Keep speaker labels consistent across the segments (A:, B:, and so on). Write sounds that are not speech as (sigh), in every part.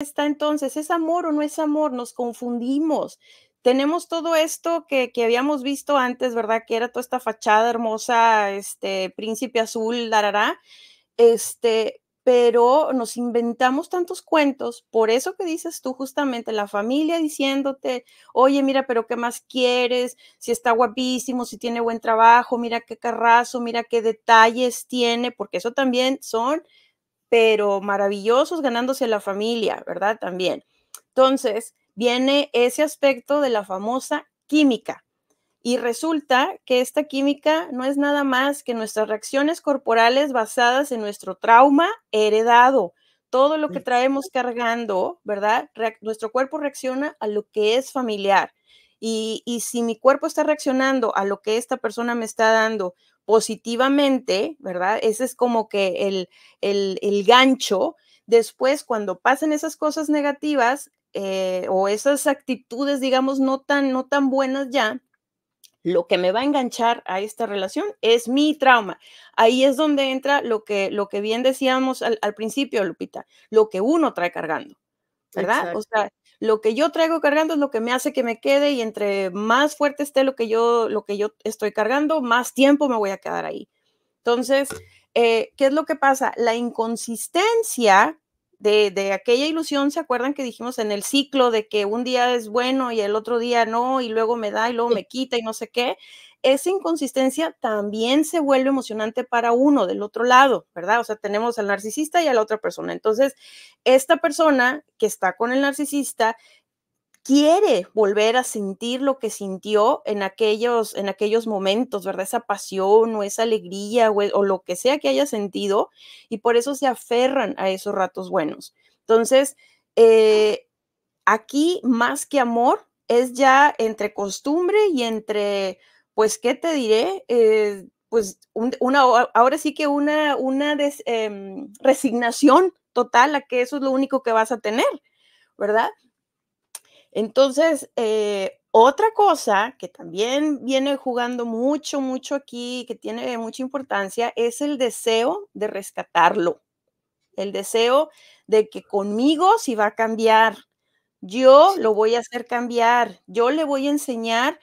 A: está entonces? ¿Es amor o no es amor? Nos confundimos. Tenemos todo esto que, habíamos visto antes, ¿verdad? Que era toda esta fachada hermosa, este príncipe azul, darará. Este, pero nos inventamos tantos cuentos, por eso que dices tú justamente, la familia diciéndote, oye, mira, pero ¿qué más quieres? Si está guapísimo, si tiene buen trabajo, mira qué carrazo, mira qué detalles tiene, porque eso también son pero maravillosos ganándose la familia, ¿verdad? También. Entonces, viene ese aspecto de la famosa química. Y resulta que esta química no es nada más que nuestras reacciones corporales basadas en nuestro trauma heredado. Todo lo que traemos cargando, ¿verdad? nuestro cuerpo reacciona a lo que es familiar. Y, y si mi cuerpo está reaccionando a lo que esta persona me está dando positivamente, ¿verdad? Ese es como que el, el, gancho. Después, cuando pasen esas cosas negativas eh, o esas actitudes, digamos, no tan, no tan buenas ya, lo que me va a enganchar a esta relación es mi trauma. Ahí es donde entra lo que, lo que bien decíamos al, principio, Lupita, lo que uno trae cargando, ¿verdad? Lo que yo traigo cargando es lo que me hace que me quede y entre más fuerte esté lo que yo, lo que yo estoy cargando, más tiempo me voy a quedar ahí. Entonces, eh, ¿qué es lo que pasa? La inconsistencia de, aquella ilusión, ¿se acuerdan que dijimos en el ciclo de que un día es bueno y el otro día no, y luego me da y luego me quita y no sé qué? Esa inconsistencia también se vuelve emocionante para uno del otro lado, ¿verdad? O sea, tenemos al narcisista y a la otra persona. Entonces, esta persona que está con el narcisista quiere volver a sentir lo que sintió en aquellos, en aquellos momentos, ¿verdad? Esa pasión o esa alegría o, e, lo que sea que haya sentido y por eso se aferran a esos ratos buenos. Entonces, eh, aquí más que amor es ya entre costumbre y entre, pues, ¿qué te diré? Eh, pues una, ahora sí que una, una em, resignación total a que eso es lo único que vas a tener, ¿verdad? Entonces, eh, otra cosa que también viene jugando mucho, mucho aquí, que tiene mucha importancia, es el deseo de rescatarlo, el deseo de que conmigo sí va a cambiar, yo lo voy a hacer cambiar, yo le voy a enseñar.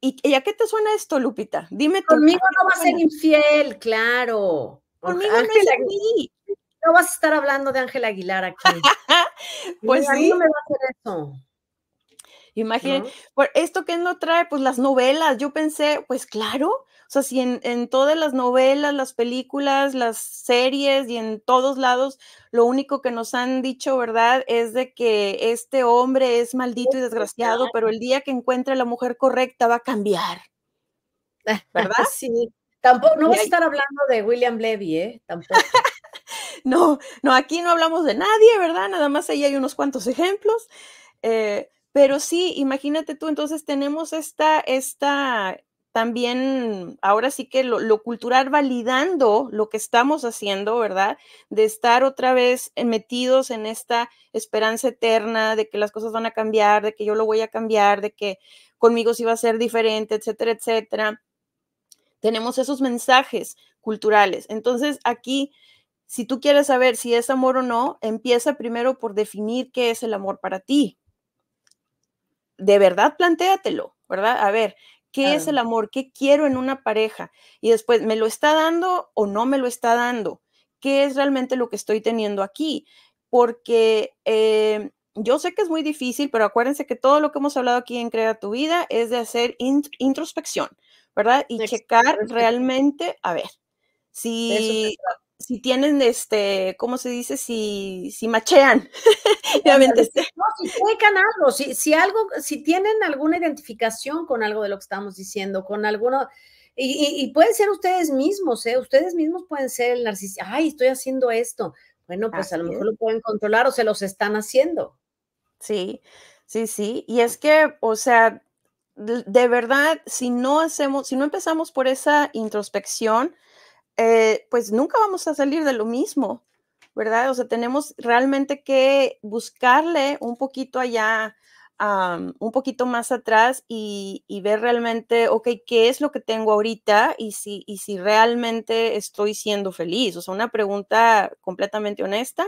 B: ¿Y, a qué te suena esto, Lupita? Dime Conmigo no va a ser infiel, claro. Conmigo no es aquí. No vas a estar hablando de Ángel Aguilar aquí. (laughs)
A: pues sí. No me va a
B: hacer eso. Imaginen, por esto que no trae, pues
A: las novelas, yo pensé, pues claro, o sea, si en, en, todas las novelas, las películas, las series y en todos lados, lo único que nos han dicho, ¿verdad? Es de que este hombre es maldito y desgraciado, pero el día que encuentre a la mujer correcta va
B: a cambiar. (laughs) ¿Verdad? Sí. Tampoco, no vas a estar hablando de William Levy, ¿eh? Tampoco. (laughs) no,
A: no, aquí no hablamos de nadie, ¿verdad? Nada más ahí hay unos cuantos ejemplos. Eh, pero sí, imagínate tú, entonces tenemos esta, esta también, ahora sí que lo, cultural validando lo que estamos haciendo, ¿verdad? De estar otra vez eh, metidos en esta esperanza eterna de que las cosas van a cambiar, de que yo lo voy a cambiar, de que conmigo sí va a ser diferente, etcétera, etcétera. Tenemos esos mensajes culturales. Entonces aquí si tú quieres saber si es amor o no, empieza primero por definir qué es el amor para ti, de verdad plantéatelo, ¿verdad? A ver, ¿qué es el amor? ¿Qué quiero en una pareja? Y después, ¿me lo está dando o no me lo está dando? ¿Qué es realmente lo que estoy teniendo aquí? Porque eh, yo sé que es muy difícil, pero acuérdense que todo lo que hemos hablado aquí en Crea tu Vida es de hacer introspección, ¿verdad? Y checar realmente, a ver, si si tienen este, ¿cómo se dice? Si, si machean. Obviamente,
B: (laughs) No, si checan algo, si, si algo, si tienen alguna identificación con algo de lo que estamos diciendo, con alguno, y, y, pueden ser ustedes mismos, ¿eh? Ustedes mismos pueden ser el narcisista, ay, estoy haciendo esto. Bueno, pues a lo mejor lo pueden controlar o se los están haciendo. Sí, sí, sí. Y es que, o sea, de
A: verdad, si no hacemos, si no empezamos por esa introspección, eh, pues nunca vamos a salir de lo mismo, ¿verdad? O sea, tenemos realmente que buscarle un poquito allá, un poquito más atrás y, ver realmente, ok, ¿qué es lo que tengo ahorita y si, y si realmente estoy siendo feliz? O sea, una pregunta completamente honesta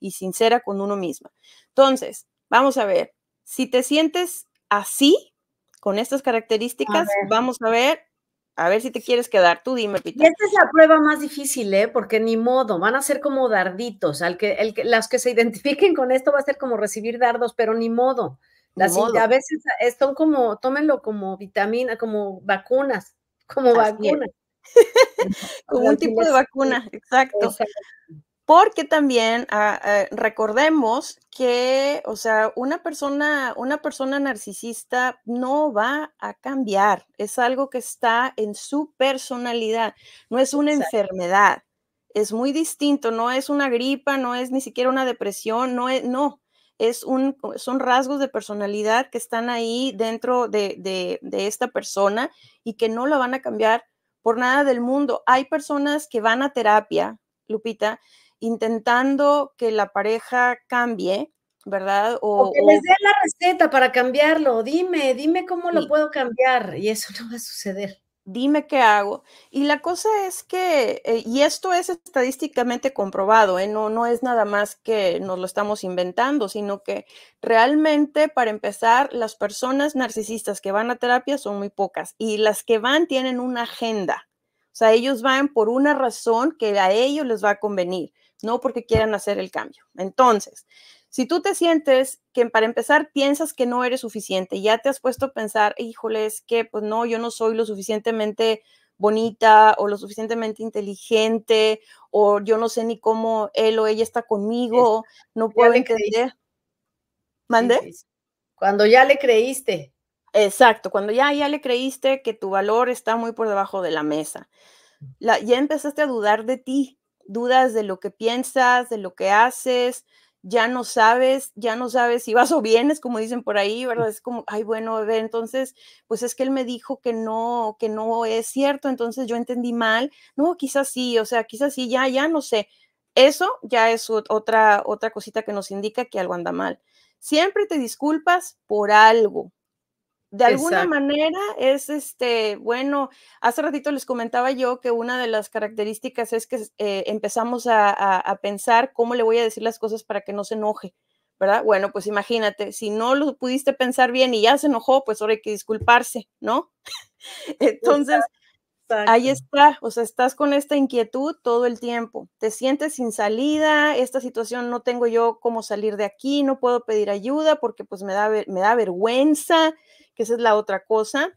A: y sincera con uno misma. Entonces, vamos a ver, si te sientes así, con estas características, vamos a ver a ver si te quieres quedar, tú dime, Pita.
B: Esta es la prueba más difícil, ¿eh? Porque ni modo, van a ser como darditos. Al que, el las que se identifiquen con esto va a ser como recibir dardos, pero ni modo. A veces eh, son como, tómenlo como vitamina, como vacunas, como vacuna, vacunas. (laughs) como un tipo de
A: vacuna, eh, exacto. Porque también ah, eh, recordemos que, o sea, una persona, una persona narcisista no va a cambiar. Es algo que está en su personalidad. No es una enfermedad. Es muy distinto. No es una gripa, no es ni siquiera una depresión. No es, no. Es un, son rasgos de personalidad que están ahí dentro de, de esta persona y que no la van a cambiar por nada del mundo. Hay personas que van a terapia, Lupita, intentando que la pareja cambie, ¿verdad? O, que les dé
B: la receta para cambiarlo, dime, dime cómo lo puedo cambiar y eso (laughs) no va a suceder. Dime qué hago. Y la cosa es que, eh, y esto
A: es estadísticamente comprobado, ¿eh? no, no es nada más que nos lo estamos inventando, sino que realmente, para empezar, las personas narcisistas que van a terapia son muy pocas y las que van tienen una agenda. O sea, ellos van por una razón que a ellos les va a convenir no porque quieran hacer el cambio. Entonces, si tú te sientes que para empezar piensas que no eres suficiente, ya te has puesto a pensar, híjole, es que pues no, yo no soy lo suficientemente bonita o lo suficientemente inteligente o yo no sé ni cómo él o ella está conmigo, no puedo creer. ¿Mande? Cuando ya le creíste. Exacto, cuando ya, ya le creíste que tu valor está muy por debajo de la mesa. ya empezaste a dudar de ti, dudas de lo que piensas, de lo que haces, ya no sabes, ya no sabes si vas o vienes, como dicen por ahí, ¿verdad? Es como, ay, bueno, a entonces, pues es que él me dijo que no, que no es cierto, entonces yo entendí mal, no, quizás sí, o sea, quizás sí, ya, ya no sé. Eso ya es otra, otra cosita que nos indica que algo anda mal. Siempre te disculpas por algo, de alguna manera es este, bueno, hace ratito les comentaba yo que una de las características es que eh, empezamos a, pensar cómo le voy a decir las cosas para que no se enoje, ¿verdad? Bueno, pues imagínate, si no lo pudiste pensar bien y ya se enojó, pues ahora hay que disculparse, ¿no? (laughs) Entonces, ahí está, o sea, estás con esta inquietud todo el tiempo, te sientes sin salida, esta situación no tengo yo cómo salir de aquí, no puedo pedir ayuda porque pues me da, me da vergüenza que esa es la otra cosa.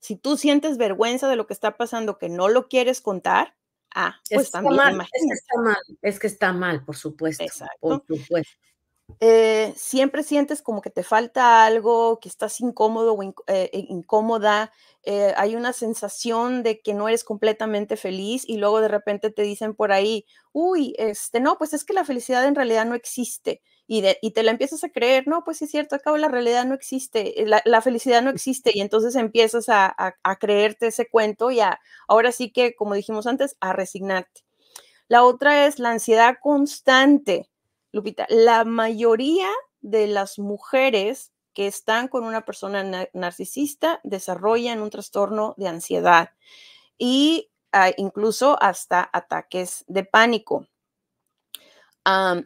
A: Si tú sientes vergüenza de lo que está pasando, que no lo quieres contar, ah, pues que está mal, es que está mal, por supuesto. Por supuesto. Eh, siempre sientes como que te falta algo, que estás incómodo o eh, eh, incómoda, hay una sensación de que no eres completamente feliz y luego de repente te dicen por ahí, uy, este, no, pues es que la felicidad en realidad no existe y, te la empiezas a creer, no, pues es cierto, cabo la realidad no existe, eh, la, felicidad no existe, y entonces empiezas a, creerte ese cuento y ahora sí que, como dijimos antes, a resignarte. La otra es la ansiedad constante. Lupita, la mayoría de las mujeres que están con una persona narcisista desarrollan un trastorno de ansiedad y ah, incluso hasta ataques de pánico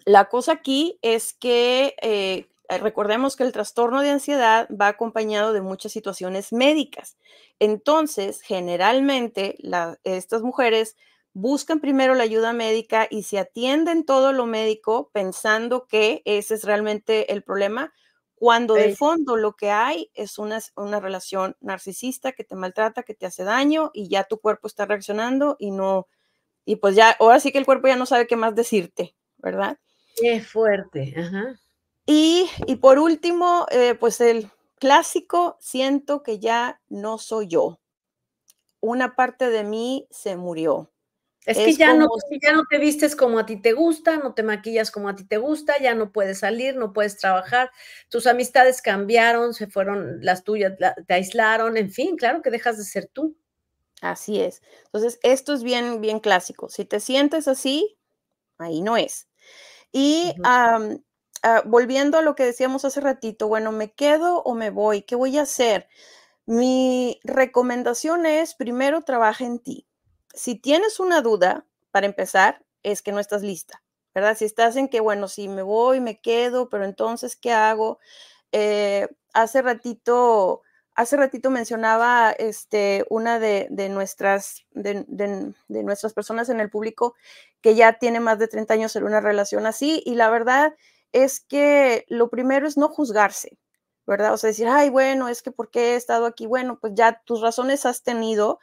A: la cosa aquí es que eh, recordemos que el trastorno de ansiedad va acompañado de muchas situaciones médicas. Entonces, generalmente estas mujeres buscan primero la ayuda médica y se atienden todo lo médico pensando que ese es realmente el problema, cuando de fondo lo que hay es una, una relación narcisista que te maltrata, que te hace daño y ya tu cuerpo está reaccionando y no, y pues ya, ahora sí que el cuerpo ya no sabe qué más decirte, ¿verdad? Qué fuerte. Y, por último, eh, pues el clásico, siento que ya
B: no soy yo. Una parte de mí se murió. Es que ya, no, ya no te vistes como a ti te gusta, no te maquillas como a ti te gusta, ya no puedes salir, no puedes trabajar, tus amistades cambiaron, se fueron las tuyas, te aislaron, en fin, claro que dejas de ser tú. Así es. Entonces, esto es bien, bien clásico. Si te
A: sientes así, ahí no es. Y ah, volviendo a lo que decíamos hace ratito, bueno, ¿me quedo o me voy? ¿Qué voy a hacer? Mi recomendación es, primero, trabaja en ti. Si tienes una duda, para empezar, es que no estás lista, ¿verdad? Si estás en que, bueno, si me voy, me quedo, pero entonces, ¿qué hago? Eh, hace ratito Hace ratito mencionaba este, una de, nuestras, de, nuestras personas en el público que ya tiene más de 30 años en una relación así y la verdad es que lo primero es no juzgarse, ¿verdad? O sea, decir, ay, bueno, es que ¿por qué he estado aquí? Bueno, pues ya tus razones has tenido,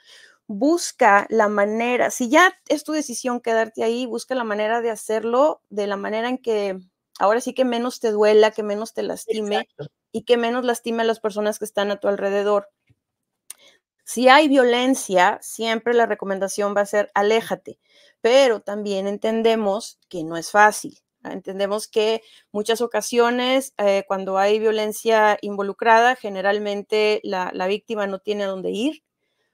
A: busca la manera, si ya es tu decisión quedarte ahí, busca la manera de hacerlo de la manera en que ahora sí que menos te duela, que menos te lastime y que menos lastime a las personas que están a tu alrededor. Si hay violencia, siempre la recomendación va a ser aléjate, pero también entendemos que no es fácil. Entendemos que muchas ocasiones eh, cuando hay violencia involucrada, generalmente la, víctima no tiene a dónde ir,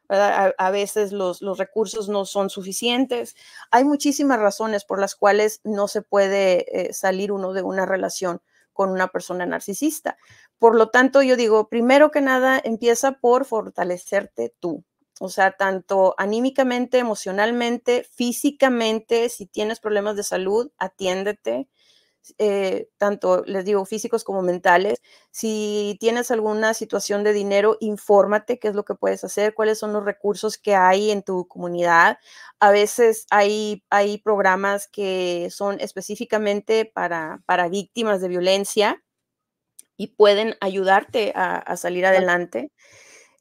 A: a, veces los, recursos no son suficientes. Hay muchísimas razones por las cuales no se puede eh, salir uno de una relación con una persona narcisista, por lo tanto, yo digo, primero que nada, empieza por fortalecerte tú. O sea, tanto anímicamente, emocionalmente, físicamente, si tienes problemas de salud, atiéndete. Eh, tanto les digo físicos como mentales. Si tienes alguna situación de dinero, infórmate qué es lo que puedes hacer, cuáles son los recursos que hay en tu comunidad. A veces hay, hay programas que son específicamente para, para víctimas de violencia y pueden ayudarte a, salir adelante.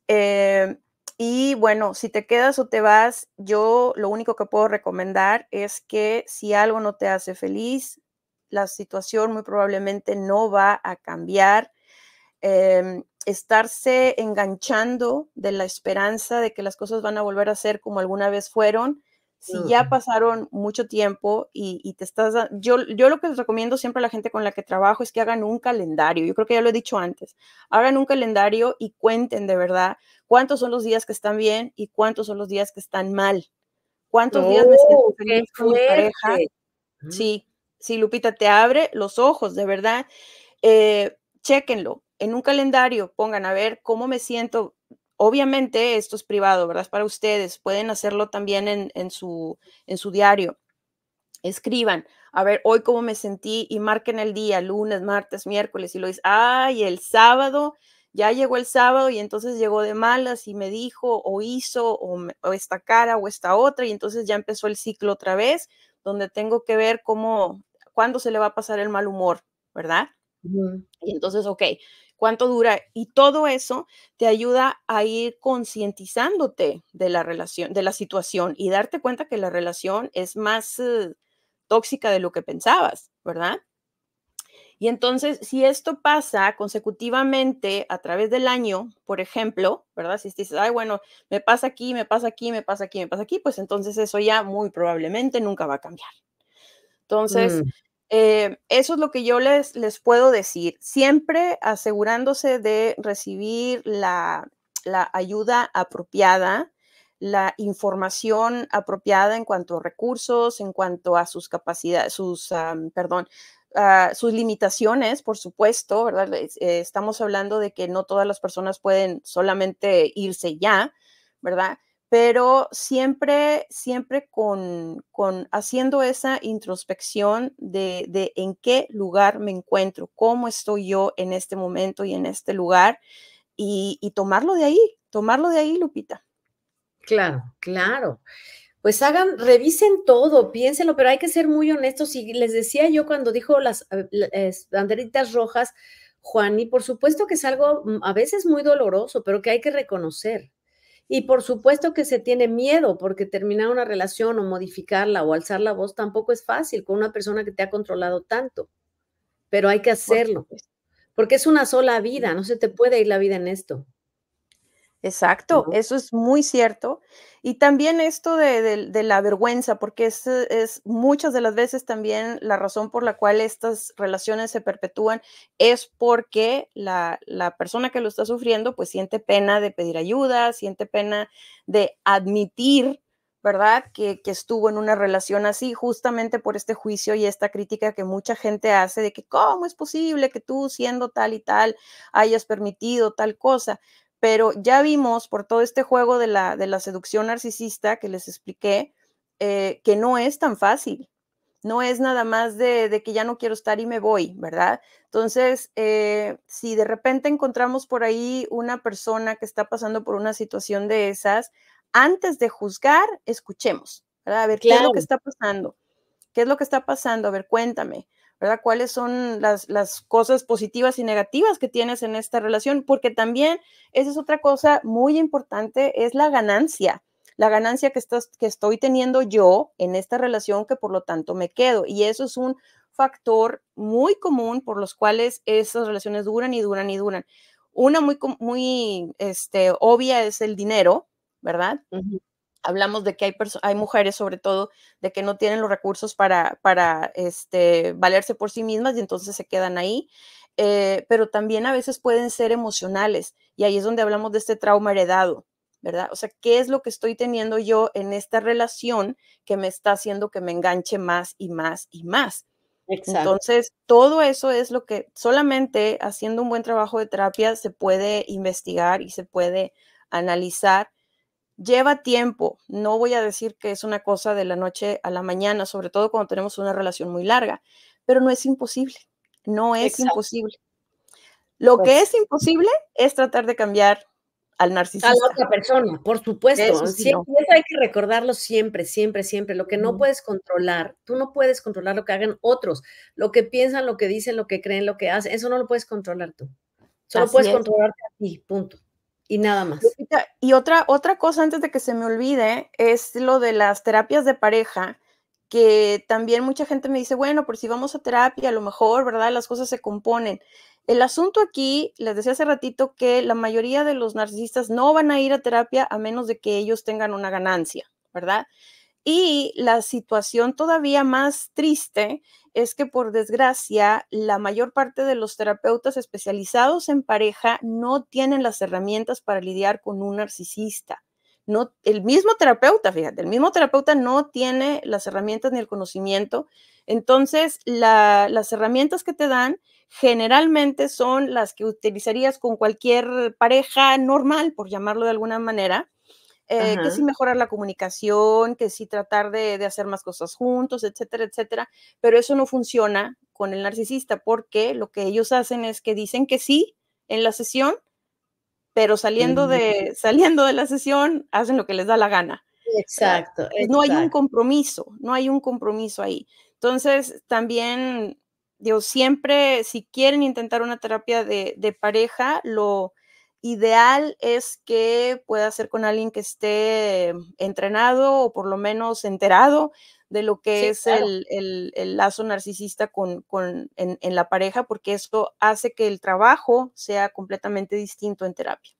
A: Eh, y bueno, si te quedas o te vas, yo lo único que puedo recomendar es que si algo no te hace feliz, la situación muy probablemente no va a cambiar. Em, estarse enganchando de la esperanza de que las cosas van a volver a ser como alguna vez fueron, si ya pasaron mucho tiempo y, te estás... Yo, yo lo que les recomiendo siempre a la gente con la que trabajo es que hagan un calendario. Yo creo que ya lo he dicho antes. Hagan un calendario y cuenten de verdad cuántos son los días que están bien y cuántos son los días que están mal. ¿Cuántos días me siento oh, con pareja? Sí, sí, Lupita, te abre los ojos, de verdad. Chequenlo eh, chéquenlo. En un calendario pongan a ver cómo me siento Obviamente esto es privado, ¿verdad? para ustedes. Pueden hacerlo también en, su, en su diario. Escriban, a ver, hoy cómo me sentí y marquen el día, lunes, martes, miércoles, y lo dicen, ay, el sábado, ya llegó el sábado y entonces llegó de malas y me dijo o hizo o, esta cara o esta otra, y entonces ya empezó el ciclo otra vez, donde tengo que ver cómo, cuándo se le va a pasar el mal humor, ¿verdad? Y entonces, ok, cuánto dura y todo eso te ayuda a ir concientizándote de la relación, de la situación y darte cuenta que la relación es más eh, tóxica de lo que pensabas, ¿verdad? Y entonces, si esto pasa consecutivamente a través del año, por ejemplo, ¿verdad? Si dices, ay, bueno, me pasa aquí, me pasa aquí, me pasa aquí, me pasa aquí, pues entonces eso ya muy probablemente nunca va a cambiar. Entonces, mm. Eh, eso es lo que yo les, les puedo decir, siempre asegurándose de recibir la, ayuda apropiada, la información apropiada en cuanto a recursos, en cuanto a sus capacidades, sus, perdón, ah, sus limitaciones, por supuesto, ¿verdad? Eh, estamos hablando de que no todas las personas pueden solamente irse ya, ¿verdad? pero siempre, siempre con, haciendo esa introspección de, de, en qué lugar me encuentro, cómo estoy yo en este momento y en este lugar, y, tomarlo de ahí, tomarlo
B: de ahí, Lupita. Claro, claro. Pues hagan, revisen todo, piénsenlo, pero hay que ser muy honestos. Y les decía yo cuando dijo las, eh, las banderitas rojas, Juan, y por supuesto que es algo mm, a veces muy doloroso, pero que hay que reconocer y por supuesto que se tiene miedo porque terminar una relación o modificarla o alzar la voz tampoco es fácil con una persona que te ha controlado tanto, pero hay que hacerlo, porque es una sola vida, no se te puede ir la vida en esto. Exacto, eso es muy cierto. Y también esto de, la vergüenza, porque
A: es, muchas de las veces también la razón por la cual estas relaciones se perpetúan es porque la, persona que lo está sufriendo pues siente pena de pedir ayuda, siente pena de admitir, ¿verdad? Que, que estuvo en una relación así justamente por este juicio y esta crítica que mucha gente hace de que cómo es posible que tú siendo tal y tal hayas permitido tal cosa pero ya vimos por todo este juego de la, seducción narcisista que les expliqué, eh, que no es tan fácil. No es nada más de, que ya no quiero estar y me voy, ¿verdad? Entonces, eh, si de repente encontramos por ahí una persona que está pasando por una situación de esas, antes de juzgar, escuchemos, ¿verdad? A ver, ¿qué es lo que está pasando? ¿Qué es lo que está pasando? A ver, cuéntame. ¿verdad? ¿Cuáles son las, cosas positivas y negativas que tienes en esta relación? Porque también esa es otra cosa muy importante, es la ganancia, la ganancia que, estás, que estoy teniendo yo en esta relación que por lo tanto me quedo. Y eso es un factor muy común por los cuales esas relaciones duran y duran y duran. Una muy, muy este, obvia es el dinero, ¿verdad? hablamos de que hay, hay mujeres sobre todo de que no tienen los recursos para, para este, valerse por sí mismas y entonces se quedan ahí, eh, pero también a veces pueden ser emocionales y ahí es donde hablamos de este trauma heredado, ¿verdad? O sea, ¿qué es lo que estoy teniendo yo en esta relación que me está haciendo que me enganche más y más y más? Entonces, todo eso es lo que solamente haciendo un buen trabajo de terapia se puede investigar y se puede analizar Lleva tiempo, no voy a decir que es una cosa de la noche a la mañana, sobre todo cuando tenemos una relación muy larga, pero no es imposible, no es imposible.
B: Lo que pues es imposible es tratar de cambiar al narcisista. A la otra persona, por supuesto. Eso, sí, eso hay que recordarlo siempre, siempre, siempre. Lo que no puedes controlar, tú no puedes controlar lo que hagan otros, lo que piensan, lo que dicen, lo que creen, lo que hacen, eso no lo puedes controlar tú. Solo puedes controlarte a ti, punto. Y nada más.
A: Y otra, otra cosa antes de que se me olvide es lo de las terapias de pareja, que también mucha gente me dice, bueno, por si vamos a terapia, a lo mejor, ¿verdad? Las cosas se componen. El asunto aquí, les decía hace ratito que la mayoría de los narcisistas no van a ir a terapia a menos de que ellos tengan una ganancia, ¿verdad? Y la situación todavía más triste es que, por desgracia, la mayor parte de los terapeutas especializados en pareja no tienen las herramientas para lidiar con un narcisista. el mismo terapeuta, fíjate, el mismo terapeuta no tiene las herramientas ni el conocimiento. Entonces, las herramientas que te dan generalmente son las que utilizarías con cualquier pareja normal, por llamarlo de alguna manera. Eh, que sí mejorar la comunicación, que sí tratar de, hacer más cosas juntos, etcétera, etcétera. Pero eso no funciona con el narcisista porque lo que ellos hacen es que dicen que sí en la sesión, pero saliendo, de, saliendo de la sesión hacen lo que les da la gana. Exacto, No hay un compromiso, no hay un compromiso ahí. Entonces, también, digo, siempre, si quieren intentar una terapia de pareja, lo, Ideal es que pueda ser con alguien que esté entrenado o por lo menos enterado de lo que es el, lazo narcisista con, con en, en la pareja, porque esto hace que el trabajo sea completamente distinto en terapia.